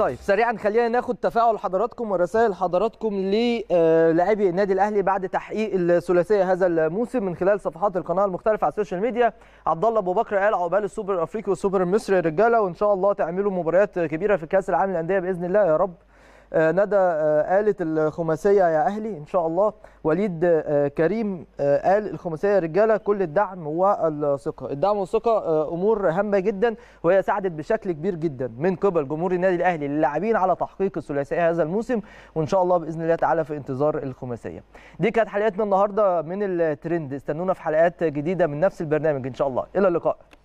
طيب سريعا خلينا ناخد تفاعل حضراتكم ورسائل حضراتكم للاعبي آه، النادي الاهلي بعد تحقيق الثلاثيه هذا الموسم من خلال صفحات القناه المختلفه على السوشيال ميديا عبد الله ابو بكر قال عقبال السوبر الافريقي والسوبر المصري يا رجاله وان شاء الله تعملوا مباريات كبيره في كاس العالم للانديه باذن الله يا رب آه، ندى قالت آه، الخماسيه يا اهلي ان شاء الله وليد آه، كريم قال الخماسيه رجاله كل الدعم والثقه الدعم والثقه امور هامه جدا وهي ساعدت بشكل كبير جدا من قبل جمهور النادي الاهلي للاعبين على تحقيق الثلاثيه هذا الموسم وان شاء الله باذن الله تعالى في انتظار الخماسيه دي كانت حلقتنا النهارده من الترند استنونا في حلقات جديده من نفس البرنامج ان شاء الله الى اللقاء